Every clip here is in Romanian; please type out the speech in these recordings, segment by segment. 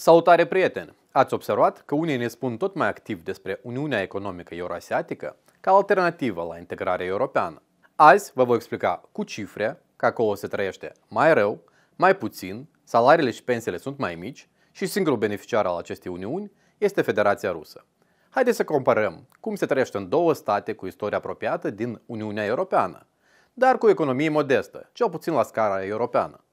Salutare, prieteni! Ați observat că unii ne spun tot mai activ despre Uniunea Economică Euroasiatică ca alternativă la integrarea europeană. Azi vă voi explica cu cifre că acolo se trăiește mai rău, mai puțin, salariile și pensiile sunt mai mici și singurul beneficiar al acestei uniuni este Federația Rusă. Haideți să comparăm cum se trăiește în două state cu istorie apropiată din Uniunea Europeană, dar cu economie modestă, cel puțin la scara europeană,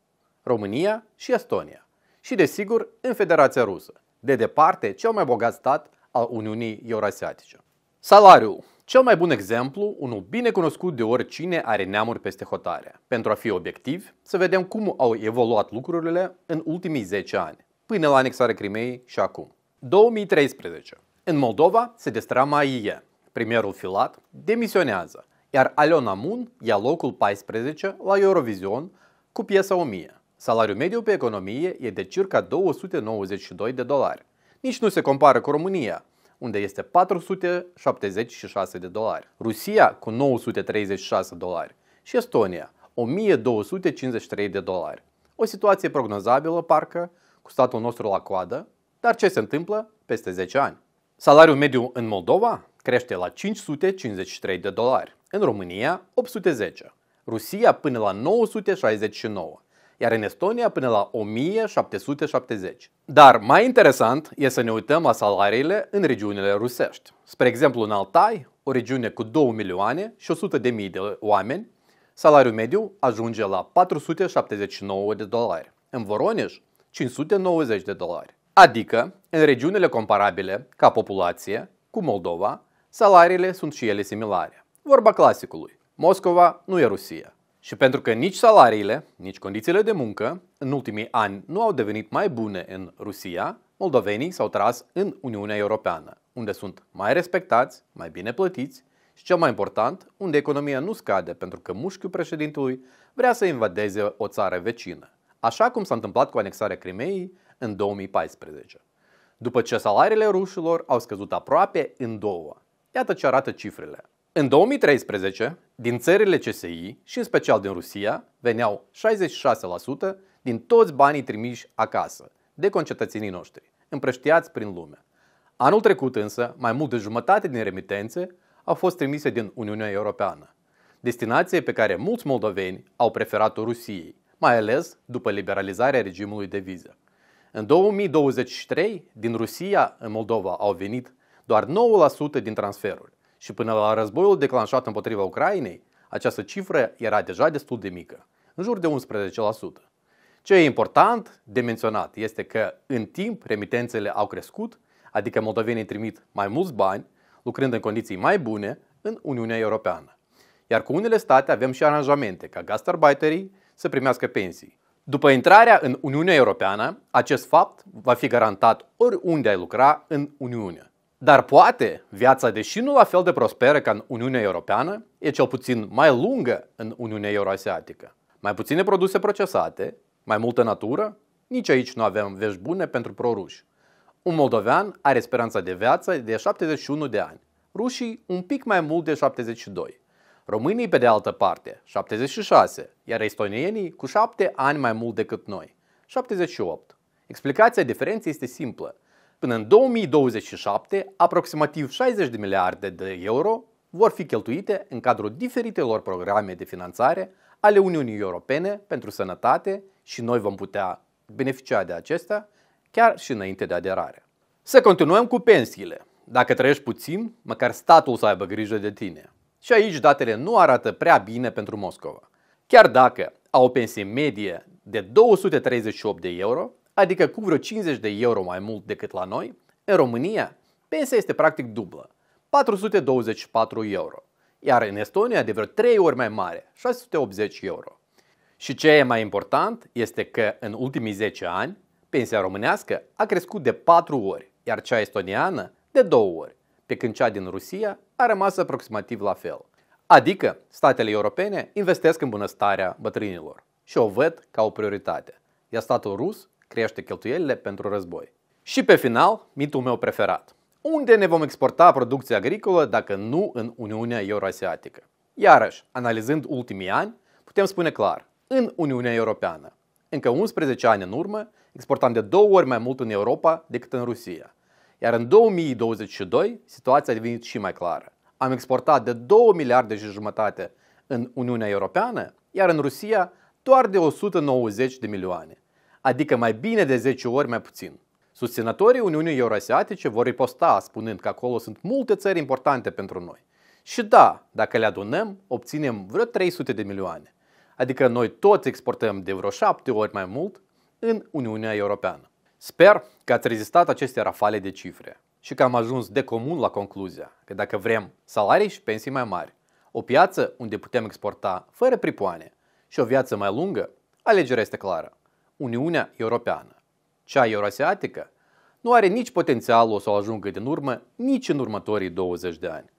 România și Estonia și, desigur, în Federația Rusă, de departe cel mai bogat stat al Uniunii Eurasiatice. Salariul. Cel mai bun exemplu, unul bine cunoscut de oricine are neamuri peste hotare. Pentru a fi obiectiv, să vedem cum au evoluat lucrurile în ultimii 10 ani, până la anexarea Crimeei și acum. 2013. În Moldova se destrama IE. Premierul Filat demisionează, iar Aliona Mun ia locul 14 la Eurovision cu piesa 1000. Salariul mediu pe economie e de circa 292 de dolari. Nici nu se compară cu România, unde este 476 de dolari, Rusia cu 936 de dolari și Estonia 1253 de dolari. O situație prognozabilă, parcă, cu statul nostru la coadă, dar ce se întâmplă peste 10 ani? Salariul mediu în Moldova crește la 553 de dolari, în România 810, Rusia până la 969, iar în Estonia până la 1770. Dar mai interesant e să ne uităm la salariile în regiunile rusești. Spre exemplu, în Altai, o regiune cu 2 milioane și 100 de mii de oameni, salariul mediu ajunge la 479 de dolari. În Voronej, 590 de dolari. Adică, în regiunile comparabile, ca populație, cu Moldova, salariile sunt și ele similare. Vorba clasicului. Moscova nu e Rusia. Și pentru că nici salariile, nici condițiile de muncă în ultimii ani nu au devenit mai bune în Rusia, moldovenii s-au tras în Uniunea Europeană, unde sunt mai respectați, mai bine plătiți și, cel mai important, unde economia nu scade pentru că mușchiul președintelui vrea să invadeze o țară vecină, așa cum s-a întâmplat cu anexarea Crimeei în 2014. După ce salariile rușilor au scăzut aproape în două. Iată ce arată cifrele. În 2013, din țările CSI și în special din Rusia, veneau 66% din toți banii trimiși acasă de concetățenii noștri, împrăștiați prin lume. Anul trecut însă, mai mult de jumătate din remitențe au fost trimise din Uniunea Europeană, destinație pe care mulți moldoveni au preferat-o Rusiei, mai ales după liberalizarea regimului de viză. În 2023, din Rusia în Moldova au venit doar 9% din transferuri, și până la războiul declanșat împotriva Ucrainei, această cifră era deja destul de mică, în jur de 11%. Ce e important de menționat este că în timp remitențele au crescut, adică moldovenii trimit mai mulți bani, lucrând în condiții mai bune în Uniunea Europeană. Iar cu unele state avem și aranjamente ca gastarbeiterii să primească pensii. După intrarea în Uniunea Europeană, acest fapt va fi garantat oriunde ai lucra în Uniune. Dar poate viața, deși nu la fel de prosperă ca în Uniunea Europeană, e cel puțin mai lungă în Uniunea Euroasiatică. Mai puține produse procesate, mai multă natură, nici aici nu avem vești bune pentru proruși. Un moldovean are speranța de viață de 71 de ani, rușii un pic mai mult de 72. Românii, pe de altă parte, 76, iar estonienii cu 7 ani mai mult decât noi, 78. Explicația diferenței este simplă – Până în 2027, aproximativ 60 de miliarde de euro vor fi cheltuite în cadrul diferitelor programe de finanțare ale Uniunii Europene pentru sănătate și noi vom putea beneficia de acestea chiar și înainte de aderare. Să continuăm cu pensiile. Dacă trăiești puțin, măcar statul să aibă grijă de tine. Și aici datele nu arată prea bine pentru Moscova. Chiar dacă au o pensie medie de 238 de euro, adică cu vreo 50 de euro mai mult decât la noi, în România pensia este practic dublă, 424 euro, iar în Estonia de vreo 3 ori mai mare, 680 euro. Și ce e mai important este că în ultimii 10 ani pensia românească a crescut de 4 ori, iar cea estoniană de 2 ori, pe când cea din Rusia a rămas aproximativ la fel. Adică statele europene investesc în bunăstarea bătrânilor și o văd ca o prioritate, iar statul rus crește cheltuielile pentru război. Și pe final, mitul meu preferat. Unde ne vom exporta producția agricolă dacă nu în Uniunea Euroasiatică? Iarăși, analizând ultimii ani, putem spune clar, în Uniunea Europeană. Încă 11 ani în urmă, exportam de două ori mai mult în Europa decât în Rusia. Iar în 2022, situația a devenit și mai clară. Am exportat de 2 miliarde și jumătate în Uniunea Europeană, iar în Rusia doar de 190 de milioane adică mai bine de 10 ori mai puțin. Susținătorii Uniunii Euroasiatice vor riposta spunând că acolo sunt multe țări importante pentru noi. Și da, dacă le adunăm, obținem vreo 300 de milioane. Adică noi toți exportăm de vreo 7 ori mai mult în Uniunea Europeană. Sper că ați rezistat aceste rafale de cifre și că am ajuns de comun la concluzia că dacă vrem salarii și pensii mai mari, o piață unde putem exporta fără pripoane și o viață mai lungă, alegerea este clară. Uniunea Europeană, cea euroasiatică, nu are nici potențialul să o ajungă din urmă nici în următorii 20 de ani.